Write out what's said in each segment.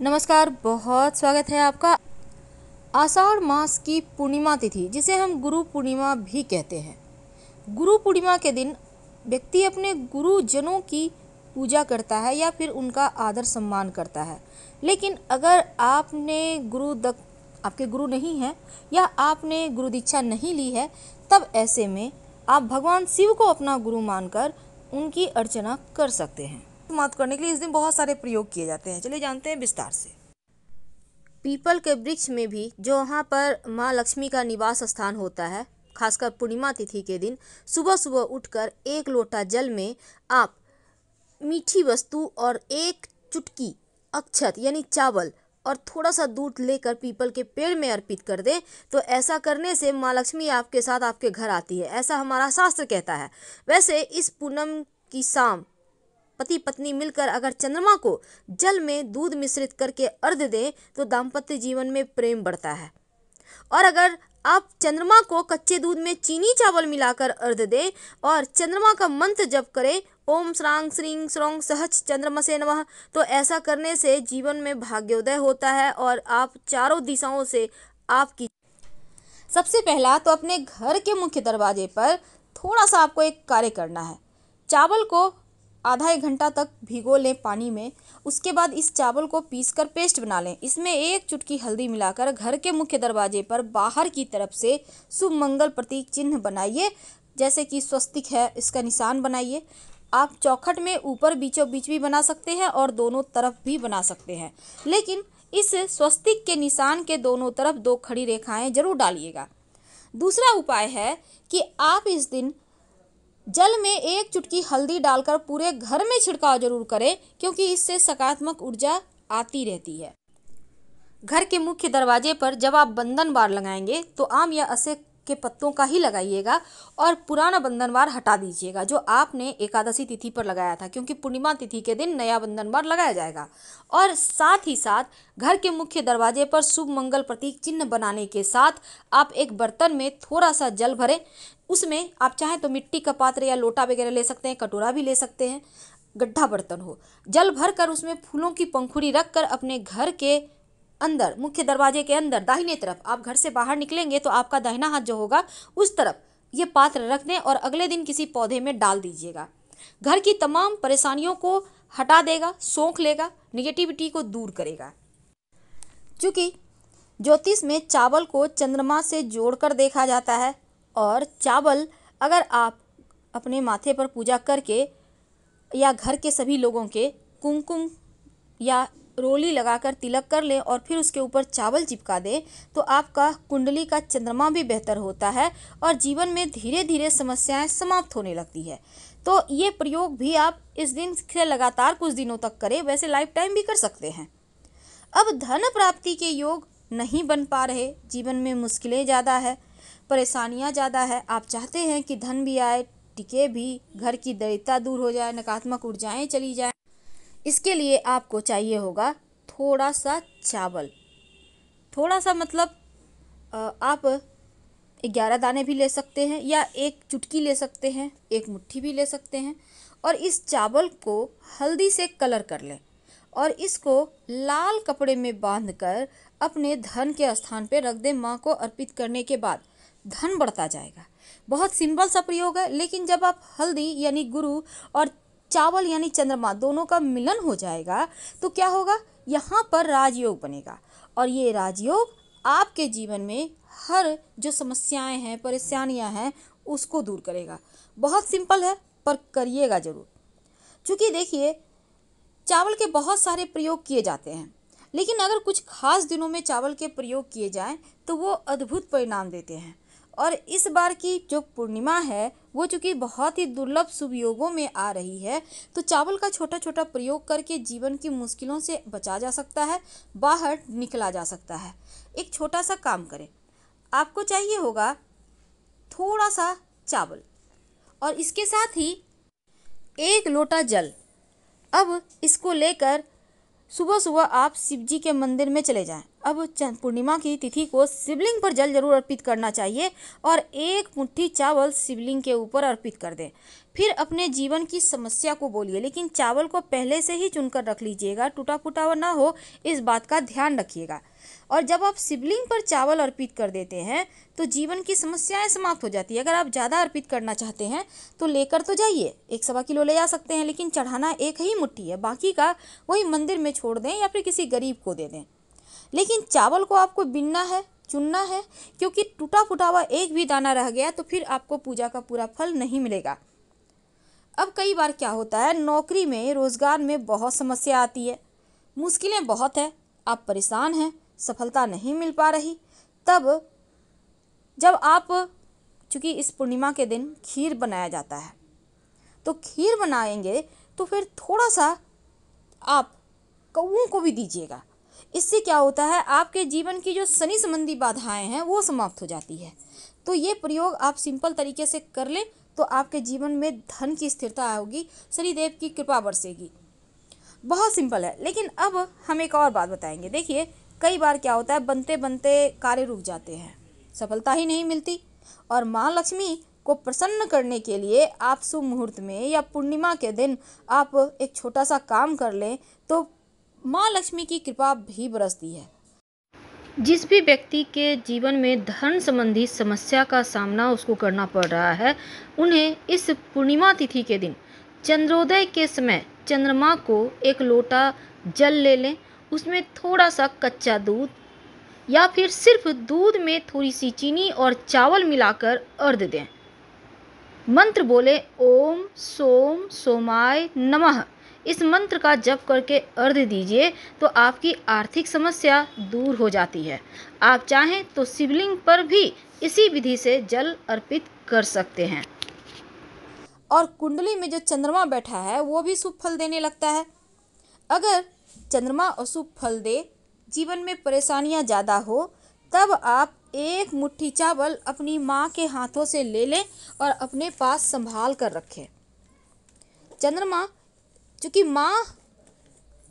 नमस्कार बहुत स्वागत है आपका आषाढ़ मास की पूर्णिमा तिथि जिसे हम गुरु पूर्णिमा भी कहते हैं गुरु पूर्णिमा के दिन व्यक्ति अपने गुरुजनों की पूजा करता है या फिर उनका आदर सम्मान करता है लेकिन अगर आपने गुरु दक आपके गुरु नहीं हैं या आपने गुरु दीक्षा नहीं ली है तब ऐसे में आप भगवान शिव को अपना गुरु मानकर उनकी अर्चना कर सकते हैं समाप्त करने के लिए इस दिन बहुत सारे प्रयोग किए जाते हैं चलिए जानते हैं विस्तार से पीपल के वृक्ष में भी जो वहाँ पर माँ लक्ष्मी का निवास स्थान होता है खासकर पूर्णिमा तिथि के दिन सुबह सुबह उठकर एक लोटा जल में आप मीठी वस्तु और एक चुटकी अक्षत यानी चावल और थोड़ा सा दूध लेकर पीपल के पेड़ में अर्पित कर दें तो ऐसा करने से माँ लक्ष्मी आपके साथ आपके घर आती है ऐसा हमारा शास्त्र कहता है वैसे इस पूनम की शाम पति पत्नी मिलकर अगर चंद्रमा को जल में दूध मिश्रित करके अर्ध दें तो दाम्पत्य जीवन में प्रेम बढ़ता है और अगर आप चंद्रमा को कच्चे दूध में चीनी चावल मिलाकर अर्ध दें और चंद्रमा का मंत्र जप करें ओम श्रांग श्रींग श्रोंग सहज चंद्रमा से नमः तो ऐसा करने से जीवन में भाग्योदय होता है और आप चारों दिशाओं से आपकी सबसे पहला तो अपने घर के मुख्य दरवाजे पर थोड़ा सा आपको एक कार्य करना है चावल को आधा एक घंटा तक भिगो लें पानी में उसके बाद इस चावल को पीस कर पेस्ट बना लें इसमें एक चुटकी हल्दी मिलाकर घर के मुख्य दरवाजे पर बाहर की तरफ से शुभ मंगल प्रतीक चिन्ह बनाइए जैसे कि स्वस्तिक है इसका निशान बनाइए आप चौखट में ऊपर बीचों बीच भी बना सकते हैं और दोनों तरफ भी बना सकते हैं लेकिन इस स्वस्तिक के निशान के दोनों तरफ दो खड़ी रेखाएं जरूर डालिएगा दूसरा उपाय है कि आप इस दिन जल में एक चुटकी हल्दी डालकर पूरे घर में छिड़काव जरूर करें क्योंकि इससे सकारात्मक ऊर्जा आती रहती है घर के मुख्य दरवाजे पर जब आप बंधन बार लगाएंगे तो आम या असे के पत्तों का ही लगाइएगा और पुराना बंधनवार हटा दीजिएगा जो आपने एकादशी तिथि पर लगाया था क्योंकि पूर्णिमा तिथि के दिन नया बंधनवार लगाया जाएगा और साथ ही साथ घर के मुख्य दरवाजे पर शुभ मंगल प्रतीक चिन्ह बनाने के साथ आप एक बर्तन में थोड़ा सा जल भरें उसमें आप चाहें तो मिट्टी का पात्र या लोटा वगैरह ले सकते हैं कटोरा भी ले सकते हैं गड्ढा बर्तन हो जल भर कर उसमें फूलों की पंखुड़ी रख कर अपने घर के अंदर मुख्य दरवाजे के अंदर दाहिने तरफ आप घर से बाहर निकलेंगे तो आपका दाहिना हाथ जो होगा उस तरफ ये पात्र रख दें और अगले दिन किसी पौधे में डाल दीजिएगा घर की तमाम परेशानियों को हटा देगा सोख लेगा निगेटिविटी को दूर करेगा चूँकि ज्योतिष में चावल को चंद्रमा से जोड़कर देखा जाता है और चावल अगर आप अपने माथे पर पूजा करके या घर के सभी लोगों के कुमकुम या रोली लगाकर तिलक कर लें और फिर उसके ऊपर चावल चिपका दें तो आपका कुंडली का चंद्रमा भी बेहतर होता है और जीवन में धीरे धीरे समस्याएं समाप्त होने लगती है तो ये प्रयोग भी आप इस दिन से लगातार कुछ दिनों तक करें वैसे लाइफ टाइम भी कर सकते हैं अब धन प्राप्ति के योग नहीं बन पा रहे जीवन में मुश्किलें ज़्यादा है परेशानियाँ ज़्यादा है आप चाहते हैं कि धन भी आए टिके भी घर की दरिद्रता दूर हो जाए नकारात्मक ऊर्जाएँ चली जाए इसके लिए आपको चाहिए होगा थोड़ा सा चावल थोड़ा सा मतलब आप ग्यारह दाने भी ले सकते हैं या एक चुटकी ले सकते हैं एक मुट्ठी भी ले सकते हैं और इस चावल को हल्दी से कलर कर लें और इसको लाल कपड़े में बांधकर अपने धन के स्थान पर रख दें माँ को अर्पित करने के बाद धन बढ़ता जाएगा बहुत सिंपल सा प्रयोग है लेकिन जब आप हल्दी यानी गुरु और चावल यानी चंद्रमा दोनों का मिलन हो जाएगा तो क्या होगा यहाँ पर राजयोग बनेगा और ये राजयोग आपके जीवन में हर जो समस्याएं हैं परेशानियां हैं उसको दूर करेगा बहुत सिंपल है पर करिएगा ज़रूर क्योंकि देखिए चावल के बहुत सारे प्रयोग किए जाते हैं लेकिन अगर कुछ खास दिनों में चावल के प्रयोग किए जाएं तो वो अद्भुत परिणाम देते हैं और इस बार की जो पूर्णिमा है वो चूँकि बहुत ही दुर्लभ शुभ योगों में आ रही है तो चावल का छोटा छोटा प्रयोग करके जीवन की मुश्किलों से बचा जा सकता है बाहर निकला जा सकता है एक छोटा सा काम करें आपको चाहिए होगा थोड़ा सा चावल और इसके साथ ही एक लोटा जल अब इसको लेकर सुबह सुबह आप शिव जी के मंदिर में चले जाएं। अब पूर्णिमा की तिथि को शिवलिंग पर जल जरूर अर्पित करना चाहिए और एक मुट्ठी चावल शिवलिंग के ऊपर अर्पित कर दें फिर अपने जीवन की समस्या को बोलिए लेकिन चावल को पहले से ही चुनकर रख लीजिएगा टूटा फूटा ना हो इस बात का ध्यान रखिएगा और जब आप शिवलिंग पर चावल अर्पित कर देते हैं तो जीवन की समस्याएं समाप्त हो जाती है अगर आप ज़्यादा अर्पित करना चाहते हैं तो लेकर तो जाइए एक सवा किलो ले जा सकते हैं लेकिन चढ़ाना एक ही मुट्ठी है बाकी का वही मंदिर में छोड़ दें या फिर किसी गरीब को दे दें लेकिन चावल को आपको बिनना है चुनना है क्योंकि टूटा फूटा हुआ एक भी दाना रह गया तो फिर आपको पूजा का पूरा फल नहीं मिलेगा अब कई बार क्या होता है नौकरी में रोज़गार में बहुत समस्या आती है मुश्किलें बहुत है आप परेशान हैं सफलता नहीं मिल पा रही तब जब आप चूँकि इस पूर्णिमा के दिन खीर बनाया जाता है तो खीर बनाएंगे तो फिर थोड़ा सा आप कौओं को भी दीजिएगा इससे क्या होता है आपके जीवन की जो शनि संबंधी बाधाएं हैं वो समाप्त हो जाती है तो ये प्रयोग आप सिंपल तरीके से कर लें तो आपके जीवन में धन की स्थिरता होगी शनिदेव की कृपा बरसेगी बहुत सिंपल है लेकिन अब हम एक और बात बताएंगे देखिए कई बार क्या होता है बनते बनते कार्य रुक जाते हैं सफलता ही नहीं मिलती और माँ लक्ष्मी को प्रसन्न करने के लिए आप शुभ मुहूर्त में या पूर्णिमा के दिन आप एक छोटा सा काम कर लें तो माँ लक्ष्मी की कृपा भी बरसती है जिस भी व्यक्ति के जीवन में धन संबंधी समस्या का सामना उसको करना पड़ रहा है उन्हें इस पूर्णिमा तिथि के दिन चंद्रोदय के समय चंद्रमा को एक लोटा जल ले लें उसमें थोड़ा सा कच्चा दूध या फिर सिर्फ दूध में थोड़ी सी चीनी और चावल मिलाकर अर्ध दें मंत्र बोले ओम सोम सोमाय नमः इस मंत्र का जप करके अर्ध दीजिए तो आपकी आर्थिक समस्या दूर हो जाती है आप चाहें तो शिवलिंग पर भी इसी विधि से जल अर्पित कर सकते हैं और कुंडली में जो चंद्रमा बैठा है वो भी शुभ फल देने लगता है अगर चंद्रमा अशुभ फल दे जीवन में परेशानियां ज़्यादा हो तब आप एक मुट्ठी चावल अपनी माँ के हाथों से ले लें और अपने पास संभाल कर रखें चंद्रमा चूँकि माँ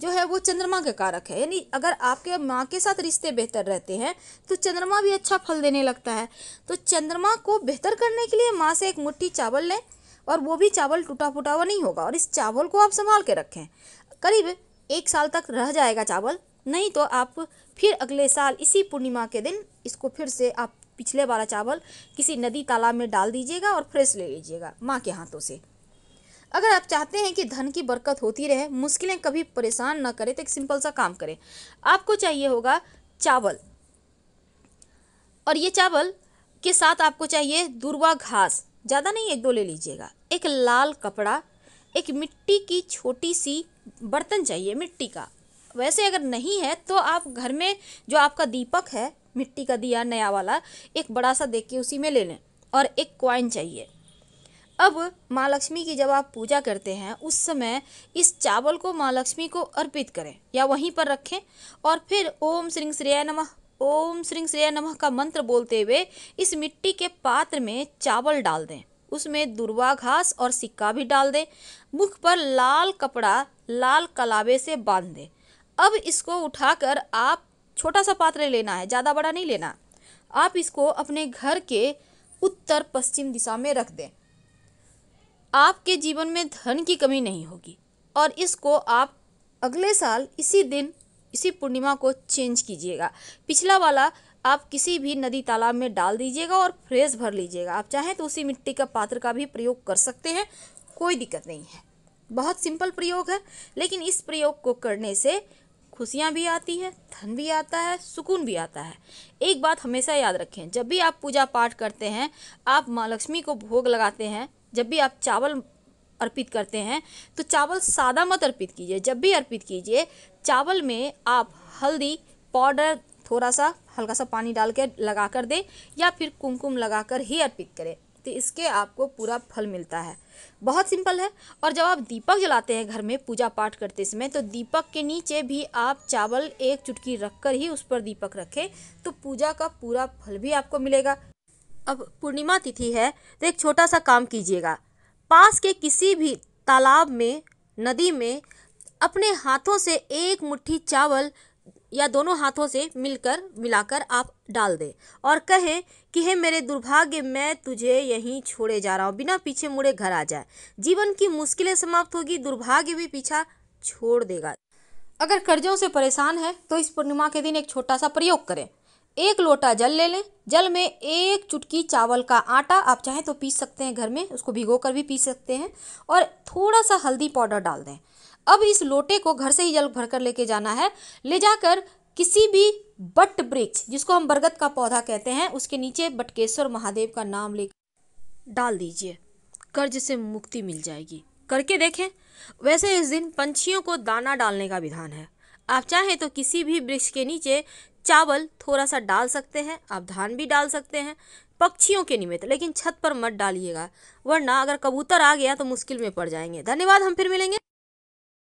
जो है वो चंद्रमा का कारक है यानी अगर आपके माँ के साथ रिश्ते बेहतर रहते हैं तो चंद्रमा भी अच्छा फल देने लगता है तो चंद्रमा को बेहतर करने के लिए माँ से एक मुट्ठी चावल लें और वो भी चावल टूटा फूटा हुआ नहीं होगा और इस चावल को आप संभाल के रखें करीब एक साल तक रह जाएगा चावल नहीं तो आप फिर अगले साल इसी पूर्णिमा के दिन इसको फिर से आप पिछले वाला चावल किसी नदी तालाब में डाल दीजिएगा और फ्रेश ले लीजिएगा माँ के हाथों से अगर आप चाहते हैं कि धन की बरकत होती रहे मुश्किलें कभी परेशान ना करें तो एक सिंपल सा काम करें आपको चाहिए होगा चावल और ये चावल के साथ आपको चाहिए दुर्वा घास ज़्यादा नहीं एक दो ले लीजिएगा एक लाल कपड़ा एक मिट्टी की छोटी सी बर्तन चाहिए मिट्टी का वैसे अगर नहीं है तो आप घर में जो आपका दीपक है मिट्टी का दिया नया वाला एक बड़ा सा देख के उसी में ले लें और एक क्वाइन चाहिए अब माँ लक्ष्मी की जब आप पूजा करते हैं उस समय इस चावल को माँ लक्ष्मी को अर्पित करें या वहीं पर रखें और फिर ओम श्रृंग श्रेय नमः ओम श्रृंग श्रेय नमः का मंत्र बोलते हुए इस मिट्टी के पात्र में चावल डाल दें उसमें दुर्वा घास और सिक्का भी डाल दें मुख पर लाल कपड़ा लाल कलावे से बांध दें अब इसको उठाकर आप छोटा सा पात्र लेना है ज़्यादा बड़ा नहीं लेना आप इसको अपने घर के उत्तर पश्चिम दिशा में रख दें आपके जीवन में धन की कमी नहीं होगी और इसको आप अगले साल इसी दिन इसी पूर्णिमा को चेंज कीजिएगा पिछला वाला आप किसी भी नदी तालाब में डाल दीजिएगा और फ्रेश भर लीजिएगा आप चाहें तो उसी मिट्टी का पात्र का भी प्रयोग कर सकते हैं कोई दिक्कत नहीं है बहुत सिंपल प्रयोग है लेकिन इस प्रयोग को करने से खुशियाँ भी आती है धन भी आता है सुकून भी आता है एक बात हमेशा याद रखें जब भी आप पूजा पाठ करते हैं आप माँ लक्ष्मी को भोग लगाते हैं जब भी आप चावल अर्पित करते हैं तो चावल सादा मत अर्पित कीजिए जब भी अर्पित कीजिए चावल में आप हल्दी पाउडर थोड़ा सा हल्का सा पानी डाल के लगा कर दें या फिर कुमकुम लगा कर ही अर्पित करें तो इसके आपको पूरा फल मिलता है बहुत सिंपल है और जब आप दीपक जलाते हैं घर में पूजा पाठ करते समय तो दीपक के नीचे भी आप चावल एक चुटकी रख कर ही उस पर दीपक रखें तो पूजा का पूरा फल भी आपको मिलेगा अब पूर्णिमा तिथि है तो एक छोटा सा काम कीजिएगा पास के किसी भी तालाब में नदी में अपने हाथों से एक मुट्ठी चावल या दोनों हाथों से मिलकर मिलाकर आप डाल दें और कहें कि हे मेरे दुर्भाग्य मैं तुझे यहीं छोड़े जा रहा हूँ बिना पीछे मुड़े घर आ जाए जीवन की मुश्किलें समाप्त होगी दुर्भाग्य भी पीछा छोड़ देगा अगर कर्जों से परेशान है तो इस पूर्णिमा के दिन एक छोटा सा प्रयोग करें एक लोटा जल ले लें जल में एक चुटकी चावल का आटा आप चाहें तो पीस सकते हैं घर में उसको भिगो कर भी पीस सकते हैं और थोड़ा सा हल्दी पाउडर डाल दें अब इस लोटे को घर से ही जल भरकर लेके जाना है ले जाकर किसी भी बट वृक्ष जिसको हम बरगद का पौधा कहते हैं उसके नीचे बटकेश्वर महादेव का नाम ले डाल दीजिए कर्ज से मुक्ति मिल जाएगी करके देखें वैसे इस दिन पंछियों को दाना डालने का विधान है आप चाहें तो किसी भी वृक्ष के नीचे चावल थोड़ा सा डाल सकते हैं आप धान भी डाल सकते हैं पक्षियों के निमित्त लेकिन छत पर मत डालिएगा वरना अगर कबूतर आ गया तो मुश्किल में पड़ जाएंगे धन्यवाद हम फिर मिलेंगे